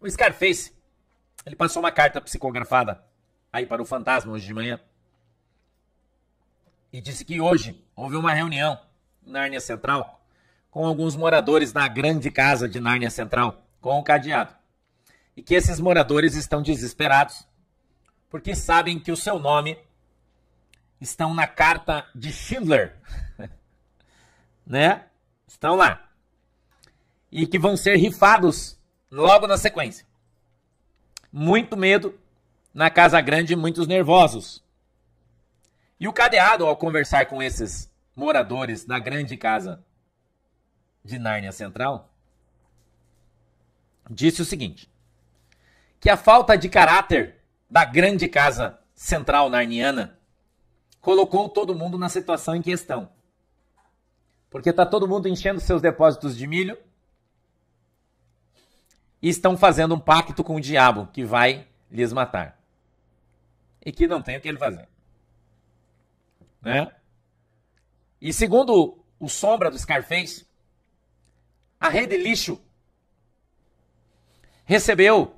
O Scarface, ele passou uma carta psicografada aí para o fantasma hoje de manhã e disse que hoje houve uma reunião na Nárnia Central com alguns moradores da grande casa de Nárnia Central com o cadeado. E que esses moradores estão desesperados porque sabem que o seu nome estão na carta de Schindler, né? Estão lá. E que vão ser rifados logo na sequência. Muito medo na Casa Grande, muitos nervosos. E o cadeado, ao conversar com esses moradores da grande casa de Nárnia Central, disse o seguinte: que a falta de caráter da grande casa central narniana colocou todo mundo na situação em questão. Porque está todo mundo enchendo seus depósitos de milho e estão fazendo um pacto com o diabo que vai lhes matar. E que não tem o que ele fazer. Né? E segundo o Sombra do Scarface, a rede lixo recebeu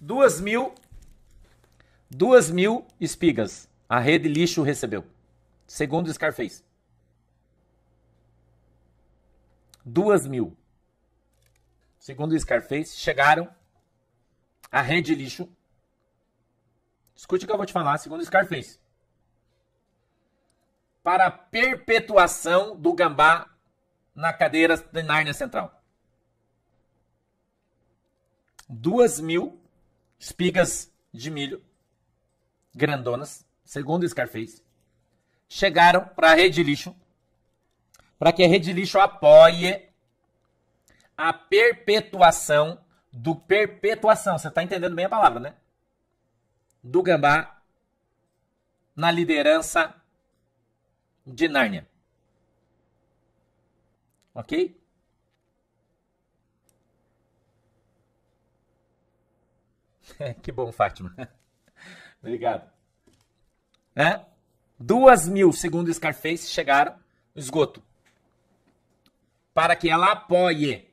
duas mil, duas mil espigas. A rede lixo recebeu, segundo o Scarface. Duas mil segundo Scarface, chegaram à rede lixo. Escute o que eu vou te falar, segundo Scarface. Para a perpetuação do gambá na cadeira da Nárnia Central. Duas mil espigas de milho, grandonas, segundo Scarface, chegaram para a rede lixo, para que a rede lixo apoie a perpetuação do perpetuação. Você está entendendo bem a palavra, né? Do Gambá na liderança de Nárnia. Ok? que bom, Fátima. Obrigado. Né? Duas mil, segundo Scarface, chegaram no esgoto. Para que ela apoie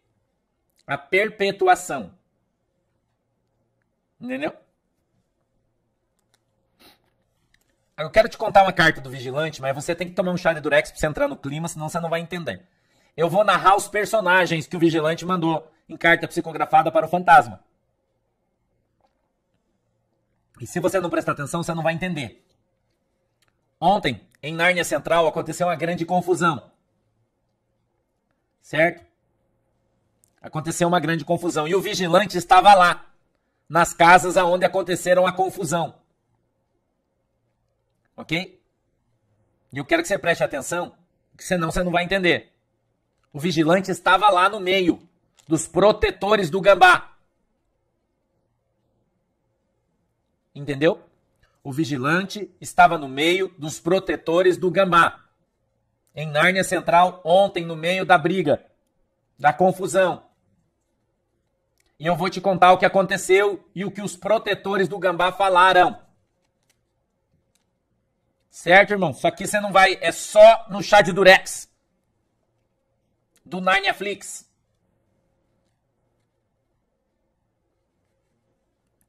a perpetuação. Entendeu? Eu quero te contar uma carta do vigilante, mas você tem que tomar um chá de durex pra você entrar no clima, senão você não vai entender. Eu vou narrar os personagens que o vigilante mandou em carta psicografada para o fantasma. E se você não prestar atenção, você não vai entender. Ontem, em Nárnia Central, aconteceu uma grande confusão. Certo? Aconteceu uma grande confusão e o vigilante estava lá, nas casas aonde aconteceram a confusão. OK? E eu quero que você preste atenção, que senão você não vai entender. O vigilante estava lá no meio dos protetores do gambá. Entendeu? O vigilante estava no meio dos protetores do gambá. Em Nárnia Central, ontem, no meio da briga, da confusão. E eu vou te contar o que aconteceu e o que os protetores do Gambá falaram. Certo, irmão? Isso aqui você não vai. É só no chá de Durex. Do Narniaflix.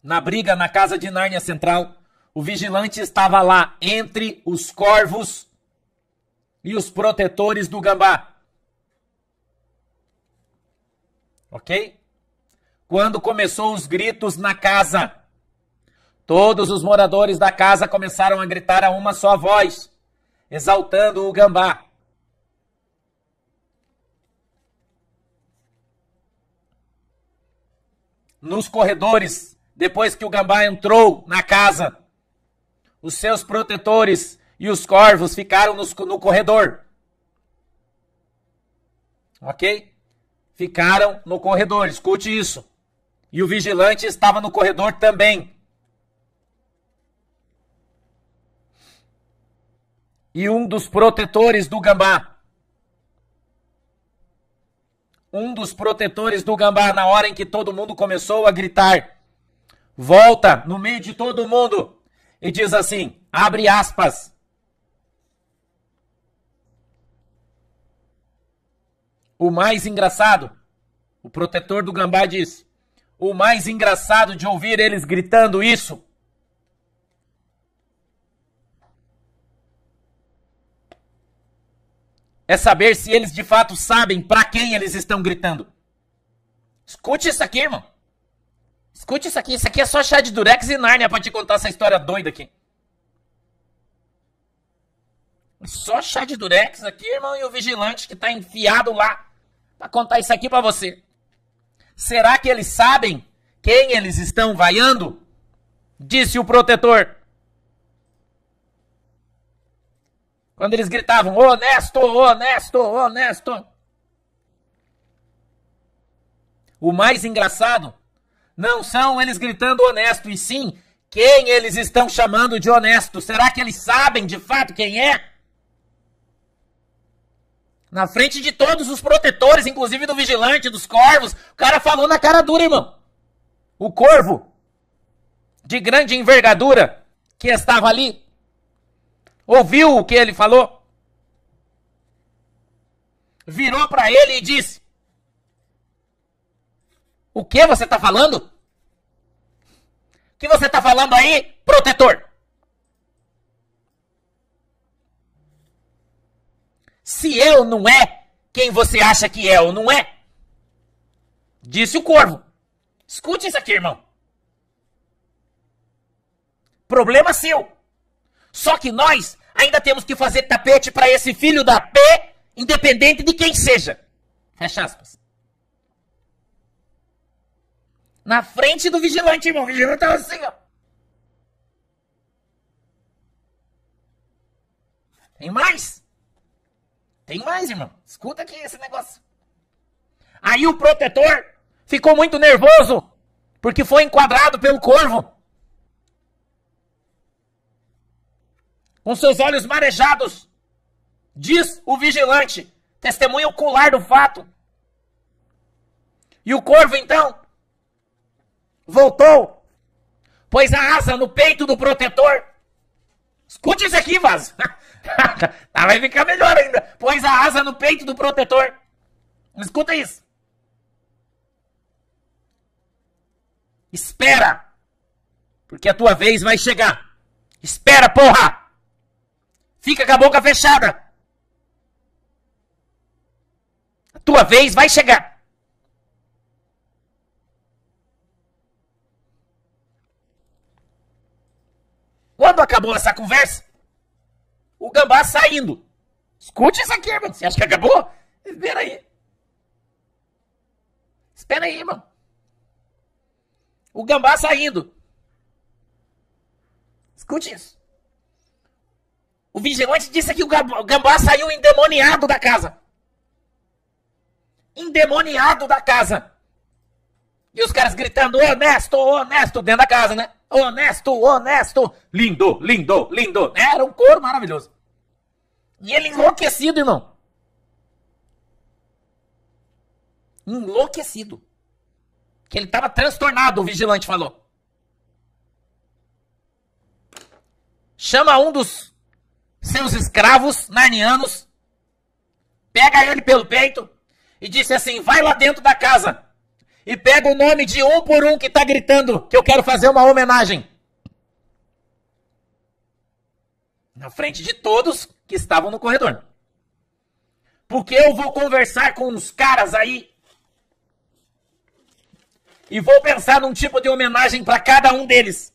Na briga na casa de Nárnia Central, o vigilante estava lá entre os corvos e os protetores do gambá. Ok? quando começou os gritos na casa. Todos os moradores da casa começaram a gritar a uma só voz, exaltando o gambá. Nos corredores, depois que o gambá entrou na casa, os seus protetores e os corvos ficaram nos, no corredor. Ok? Ficaram no corredor, escute isso. E o vigilante estava no corredor também. E um dos protetores do gambá. Um dos protetores do gambá, na hora em que todo mundo começou a gritar, volta no meio de todo mundo e diz assim: abre aspas. O mais engraçado, o protetor do gambá diz: o mais engraçado de ouvir eles gritando isso. É saber se eles de fato sabem para quem eles estão gritando. Escute isso aqui, irmão. Escute isso aqui. Isso aqui é só chá de Durex e Narnia pra te contar essa história doida aqui. Só chá de Durex aqui, irmão, e o vigilante que tá enfiado lá pra contar isso aqui pra você. Será que eles sabem quem eles estão vaiando? Disse o protetor. Quando eles gritavam, honesto, honesto, honesto. O mais engraçado não são eles gritando honesto, e sim quem eles estão chamando de honesto. Será que eles sabem de fato quem é? Na frente de todos os protetores, inclusive do vigilante, dos corvos. O cara falou na cara dura, irmão. O corvo, de grande envergadura, que estava ali, ouviu o que ele falou, virou para ele e disse: O que você está falando? O que você está falando aí, protetor? se eu não é quem você acha que é ou não é? Disse o corvo. Escute isso aqui, irmão. Problema seu. Só que nós ainda temos que fazer tapete para esse filho da P, independente de quem seja. Fecha aspas. Na frente do vigilante, irmão. O vigilante tava tá assim, ó. Tem mais? Tem mais, irmão. Escuta aqui esse negócio. Aí o protetor ficou muito nervoso porque foi enquadrado pelo corvo. Com seus olhos marejados, diz o vigilante, testemunha ocular do fato. E o corvo então voltou, pôs a asa no peito do protetor. Escute isso aqui, Vaz. Ah, vai ficar melhor ainda. Pois a asa no peito do protetor. Escuta isso. Espera. Porque a tua vez vai chegar. Espera, porra! Fica com a boca fechada. A tua vez vai chegar. Quando acabou essa conversa, o gambá saindo. Escute isso aqui, irmão. Você acha que acabou? Espera aí. Espera aí, irmão. O gambá saindo. Escute isso. O vigilante disse que o gambá saiu endemoniado da casa. Endemoniado da casa. E os caras gritando, honesto, honesto, dentro da casa, né? Honesto, honesto. Lindo, lindo, lindo. Era um coro maravilhoso. E ele enlouquecido, irmão. Enlouquecido. Que ele estava transtornado, o vigilante falou. Chama um dos seus escravos narnianos, pega ele pelo peito e disse assim: vai lá dentro da casa e pega o nome de um por um que está gritando que eu quero fazer uma homenagem. na frente de todos que estavam no corredor. Porque eu vou conversar com uns caras aí e vou pensar num tipo de homenagem para cada um deles.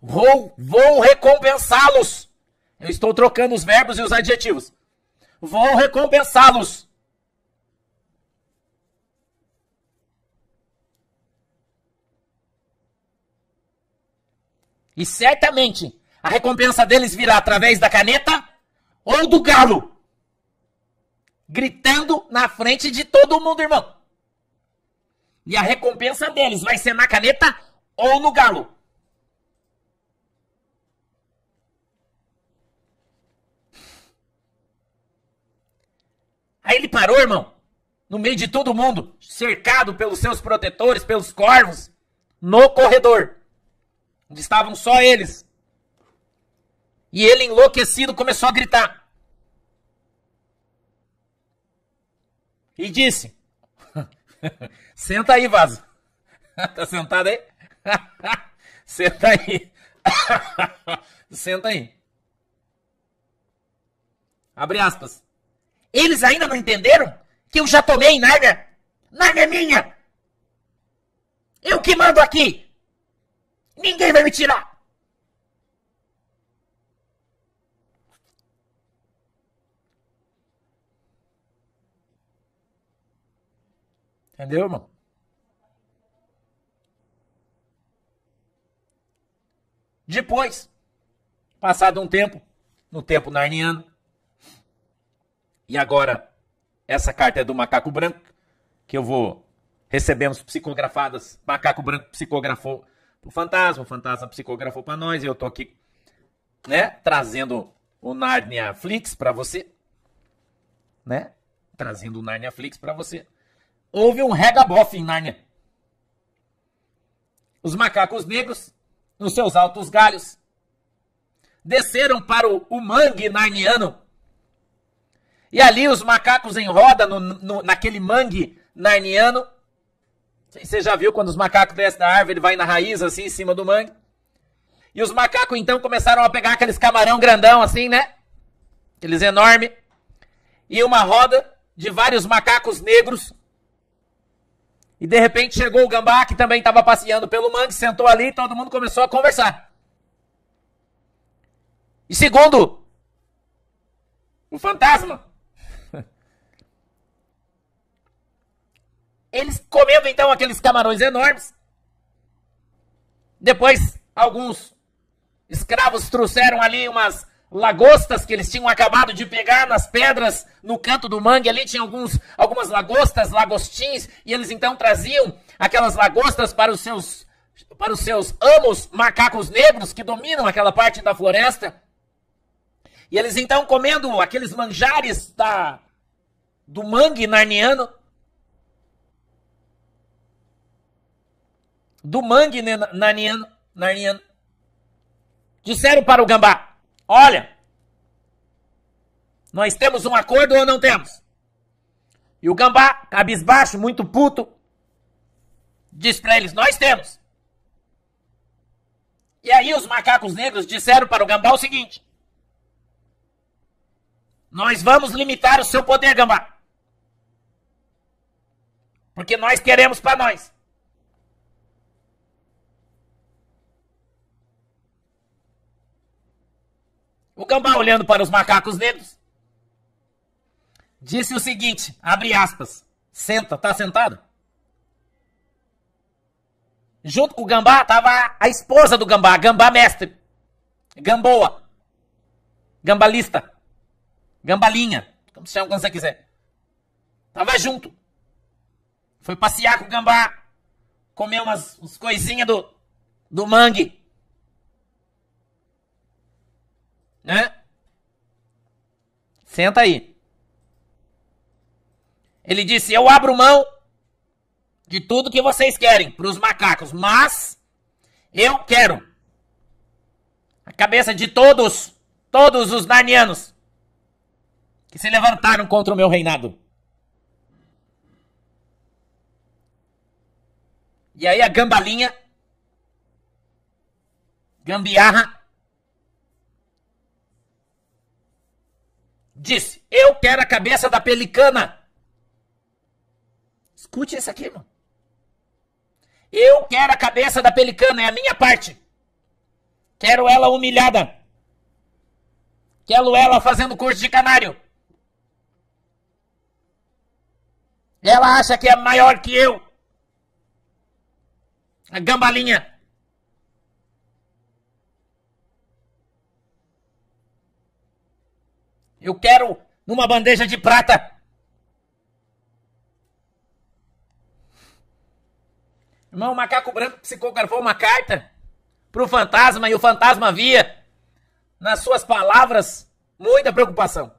Vou, vou recompensá-los. Eu estou trocando os verbos e os adjetivos. Vou recompensá-los. E certamente a recompensa deles virá através da caneta ou do galo. Gritando na frente de todo mundo, irmão. E a recompensa deles vai ser na caneta ou no galo. Aí ele parou, irmão, no meio de todo mundo, cercado pelos seus protetores, pelos corvos, no corredor, onde estavam só eles. E ele, enlouquecido, começou a gritar. E disse: Senta aí, Vaso. tá sentado aí? Senta aí. Senta aí. Abre aspas. Eles ainda não entenderam que eu já tomei nada? Nada é minha! Eu que mando aqui! Ninguém vai me tirar! Entendeu, irmão? Depois, passado um tempo, no tempo narniano, e agora essa carta é do macaco branco, que eu vou. Recebemos psicografadas. Macaco branco psicografou pro fantasma, o fantasma psicografou para nós, e eu tô aqui, né, trazendo o Narnia Flix para você, né? Trazendo o Narnia Flix para você houve um regabof em Nárnia. Os macacos negros, nos seus altos galhos, desceram para o, mangue narniano. E ali os macacos em roda, no, no, naquele mangue narniano. Você já viu quando os macacos descem da árvore, ele vai na raiz, assim, em cima do mangue. E os macacos, então, começaram a pegar aqueles camarão grandão, assim, né? Aqueles enormes. E uma roda de vários macacos negros e de repente chegou o gambá que também estava passeando pelo mangue, sentou ali e todo mundo começou a conversar. E segundo, o fantasma. Eles comendo então aqueles camarões enormes. Depois, alguns escravos trouxeram ali umas lagostas que eles tinham acabado de pegar nas pedras no canto do mangue. Ali tinha alguns, algumas lagostas, lagostins, e eles então traziam aquelas lagostas para os seus para os seus amos macacos negros que dominam aquela parte da floresta. E eles então comendo aqueles manjares da do mangue narniano, do mangue narniano, narniano, disseram para o gambá: Olha, nós temos um acordo ou não temos? E o gambá, cabisbaixo, muito puto, diz para eles: Nós temos. E aí os macacos negros disseram para o gambá o seguinte: Nós vamos limitar o seu poder, gambá. Porque nós queremos para nós. O gambá olhando para os macacos negros disse o seguinte, abre aspas, senta, tá sentado? Junto com o gambá tava a esposa do gambá, gambá mestre, gamboa, gambalista, gambalinha, como se chama quando você quiser. Tava junto. Foi passear com o gambá, comer umas, umas coisinhas do, do mangue. Né? Senta aí. Ele disse: Eu abro mão de tudo que vocês querem para os macacos, mas eu quero a cabeça de todos, todos os narnianos que se levantaram contra o meu reinado. E aí a gambalinha, gambiarra, disse: Eu quero a cabeça da pelicana. Escute isso aqui, mano. Eu quero a cabeça da pelicana, é a minha parte. Quero ela humilhada. Quero ela fazendo curso de canário. Ela acha que é maior que eu. A gambalinha. Eu quero numa bandeja de prata. Irmão, o macaco branco psicografou uma carta para o fantasma e o fantasma via nas suas palavras muita preocupação.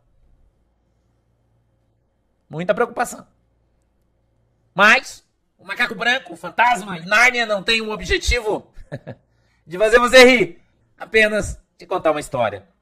Muita preocupação. Mas o macaco branco, o fantasma e Nárnia não tem um objetivo de fazer você rir, apenas de contar uma história.